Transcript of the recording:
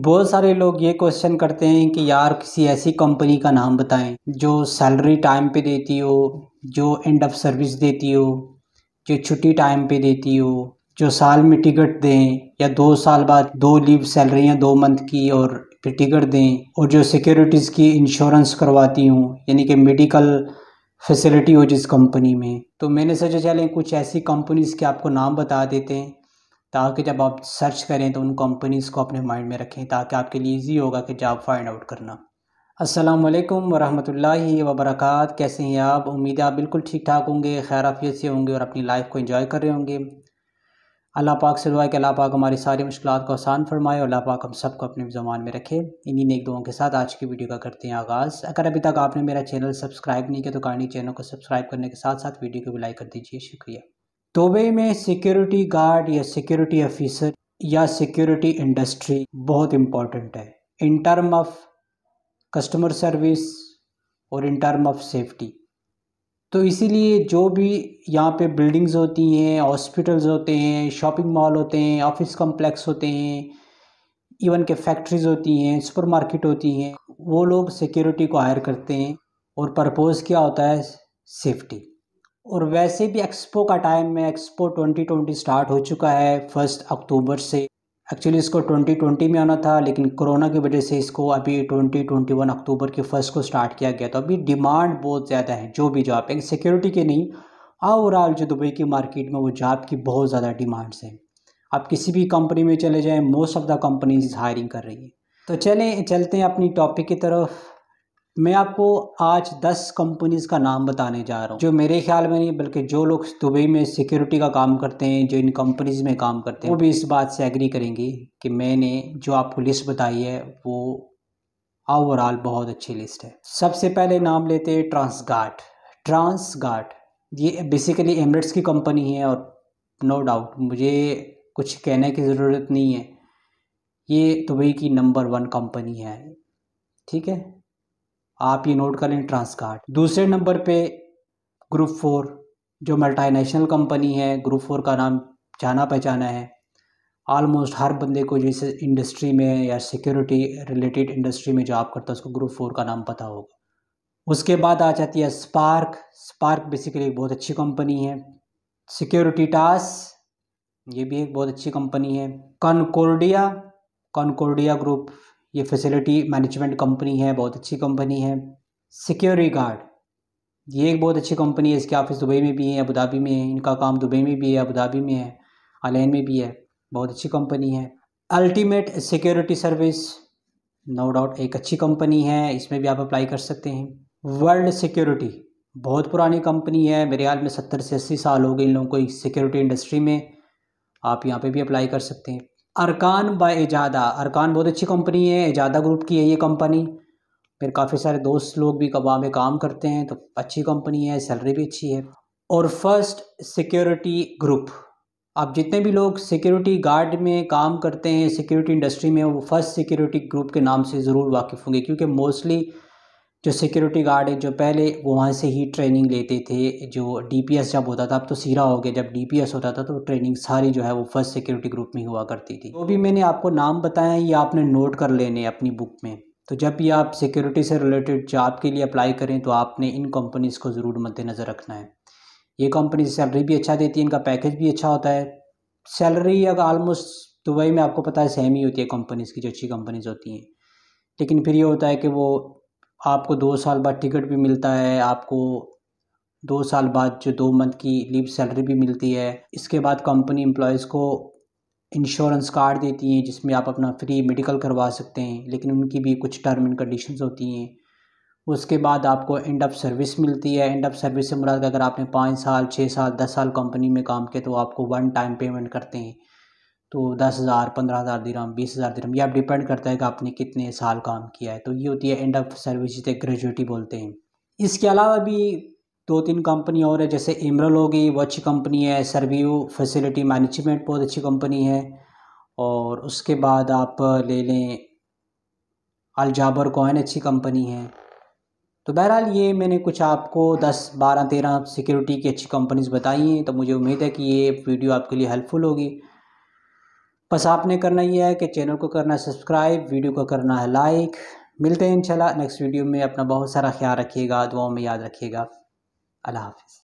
बहुत सारे लोग ये क्वेश्चन करते हैं कि यार किसी ऐसी कंपनी का नाम बताएं जो सैलरी टाइम पे देती हो जो एंड ऑफ सर्विस देती हो जो छुट्टी टाइम पे देती हो जो साल में टिकट दें या दो साल बाद दो लीव सैलरी या दो मंथ की और फिर टिकट दें और जो सिक्योरिटीज़ की इंश्योरेंस करवाती हूँ यानी कि मेडिकल फैसिलिटी हो जिस कंपनी में तो मैंने सोचा चलें कुछ ऐसी कंपनीज़ के आपको नाम बता देते हैं ताकि जब आप सर्च करें तो उन कंपनीज़ को अपने माइंड में रखें ताकि आपके लिए ईजी होगा कि जॉब फाइंड आउट करना अस्सलाम वालेकुम वरहमतुल्लाहि कैसे हैं आप उम्मीद है आप बिल्कुल ठीक ठाक होंगे खैराफियत से होंगे और अपनी लाइफ को इंजॉय कर रहे होंगे अल्लाह पाक से दुआ कि अल्लाह पाक हमारी सारी मुश्किल को आसान फरमाए और अल्लाह पाक हम सबको अपने जमान में रखे इन्हीं नेक दुआओं के साथ आज की वीडियो का करते हैं आगाज़ अगर अभी तक आपने मेरा चैनल सब्सक्राइब नहीं किया तो कहानी चैनल को सब्सक्राइब करने के साथ साथ वीडियो को भी लाइक कर दीजिए शुक्रिया दुबई में सिक्योरिटी गार्ड या सिक्योरिटी ऑफिसर या सिक्योरिटी इंडस्ट्री बहुत इम्पॉर्टेंट है in term of customer service और इन टर्म ऑफ सेफ्टी तो इसीलिए जो भी यहाँ पे बिल्डिंग्स होती हैं हॉस्पिटल्स होते हैं शॉपिंग मॉल होते हैं ऑफिस कॉम्प्लेक्स होते हैं इवन के फैक्ट्रीज होती हैं सुपरमार्केट होती हैं वो लोग सिक्योरिटी को हायर करते हैं और परपोज़ क्या होता है सेफ्टी और वैसे भी एक्सपो का टाइम है एक्सपो 2020 स्टार्ट हो चुका है फर्स्ट अक्टूबर से एक्चुअली इसको 2020 में आना था लेकिन कोरोना की वजह से इसको अभी 2021 अक्टूबर के फर्स्ट को स्टार्ट किया गया तो अभी डिमांड बहुत ज़्यादा है जो भी जॉब है सिक्योरिटी के नहीं ओवरऑल जो दुबई की मार्केट में वो जॉब की बहुत ज़्यादा डिमांड्स है आप किसी भी कंपनी में चले जाएँ most of the companies hiring कर रही है तो चलें चलते हैं अपनी टॉपिक की तरफ मैं आपको आज 10 कंपनीज़ का नाम बताने जा रहा हूँ जो मेरे ख्याल में नहीं बल्कि जो लोग दुबई में सिक्योरिटी का काम करते हैं जो इन कंपनीज़ में काम करते हैं वो भी इस बात से एग्री करेंगी कि मैंने जो आपको लिस्ट बताई है वो ओवरऑल बहुत अच्छी लिस्ट है सबसे पहले नाम लेते हैं ट्रांसगार्ड ट्रांसगार्ड ये बेसिकली एमरेट्स की कंपनी है और नो डाउट मुझे कुछ कहने की ज़रूरत नहीं है ये दुबई की नंबर वन कंपनी है ठीक है आप ये नोट कर लें ट्रांसकार्ट दूसरे नंबर पे ग्रुप फोर जो मल्टीनेशनल कंपनी है ग्रुप फोर का नाम जाना पहचाना है ऑलमोस्ट हर बंदे को जैसे इंडस्ट्री में या सिक्योरिटी रिलेटेड इंडस्ट्री में जॉब करता है उसको ग्रुप फोर का नाम पता होगा उसके बाद आ जाती है स्पार्क स्पार्क बेसिकली एक बहुत अच्छी कंपनी है सिक्योरिटी टास्क ये भी एक बहुत अच्छी कंपनी है कनकोर्डिया कनकोर्डिया ग्रुप ये फैसिलिटी मैनेजमेंट कंपनी है बहुत अच्छी कंपनी है सिक्योरी गार्ड ये एक बहुत अच्छी कंपनी है इसके ऑफिस दुबई में भी है अबूधाबी में है इनका काम दुबई में भी है अबूधाबी में है आलैन में भी है बहुत अच्छी कंपनी है ultimate security service no doubt एक अच्छी कंपनी है इसमें भी आप अप्लाई कर सकते हैं वर्ल्ड सिक्योरिटी बहुत पुरानी कंपनी है मेरे ख्याल में सत्तर से अस्सी साल हो गए इन लोगों को सिक्योरिटी इंडस्ट्री में आप यहाँ पे भी अप्लाई कर सकते हैं अरकान बाय एजादा अरकान बहुत अच्छी कंपनी है एजादा ग्रुप की है ये कंपनी फिर काफ़ी सारे दोस्त लोग भी कबा में काम करते हैं तो अच्छी कंपनी है सैलरी भी अच्छी है और फर्स्ट सिक्योरिटी ग्रुप आप जितने भी लोग सिक्योरिटी गार्ड में काम करते हैं सिक्योरिटी इंडस्ट्री में वो फर्स्ट सिक्योरिटी ग्रुप के नाम से ज़रूर वाकिफ़ होंगे क्योंकि मोस्टली जो सिक्योरिटी गार्ड है जो पहले वो वहाँ से ही ट्रेनिंग लेते थे जो डीपीएस जब होता था अब तो सीरा हो गया जब डीपीएस होता था तो ट्रेनिंग सारी जो है वो फर्स्ट सिक्योरिटी ग्रुप में हुआ करती थी वो भी मैंने आपको नाम बताया ये आपने नोट कर लेने अपनी बुक में तो जब भी आप सिक्योरिटी से रिलेटेड जॉब के लिए अप्लाई करें तो आपने इन कंपनीज़ को ज़रूर मद्देनज़र रखना है ये कंपनी सैलरी भी अच्छा देती है इनका पैकेज भी अच्छा होता है सैलरी अगर आलमोस्ट दुबई में आपको पता है सेम ही होती है कंपनीज़ की जो अच्छी कंपनीज़ होती हैं लेकिन फिर ये होता है कि वो आपको दो साल बाद टिकट भी मिलता है आपको दो साल बाद जो दो मंथ की लीव सैलरी भी मिलती है इसके बाद कंपनी एम्प्लॉयज़ को इंश्योरेंस कार्ड देती हैं जिसमें आप अपना फ्री मेडिकल करवा सकते हैं लेकिन उनकी भी कुछ टर्म एंड कंडीशंस होती हैं उसके बाद आपको एंड ऑफ सर्विस मिलती है एंड ऑफ सर्विस से मुराद अगर आपने पाँच साल छः साल दस साल कंपनी में काम किया तो आपको वन टाइम पेमेंट करते हैं तो दस हज़ार पंद्रह हज़ार दिरहम बीस हज़ार दिरहम ये अब डिपेंड करता है कि आपने कितने साल काम किया है तो ये होती है एंड ऑफ सर्विस जिसे ग्रेजुएटी बोलते हैं इसके अलावा भी दो तीन कंपनी और है जैसे इमरल हो गई वो अच्छी कंपनी है सर्व्यू फैसिलिटी मैनेजमेंट बहुत अच्छी कंपनी है और उसके बाद आप ले लें अलजाबर कॉइन अच्छी कंपनी है तो बहरहाल ये मैंने कुछ आपको 10, 12, 13 सिक्योरिटी की अच्छी कंपनीज बताई हैं तो मुझे उम्मीद है कि ये वीडियो आपके लिए हेल्पफुल होगी बस आपने करना यह है कि चैनल को करना है सब्सक्राइब वीडियो को करना है लाइक मिलते हैं इंशाल्लाह नेक्स्ट वीडियो में अपना बहुत सारा ख्याल रखिएगा दुआओं में याद रखिएगा अल्लाह हाफिज़